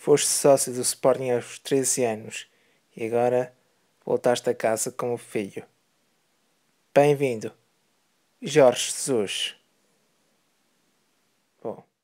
Foste sócio do Sporting aos 13 anos e agora voltaste a casa como filho. Bem-vindo, Jorge Jesus. Bom.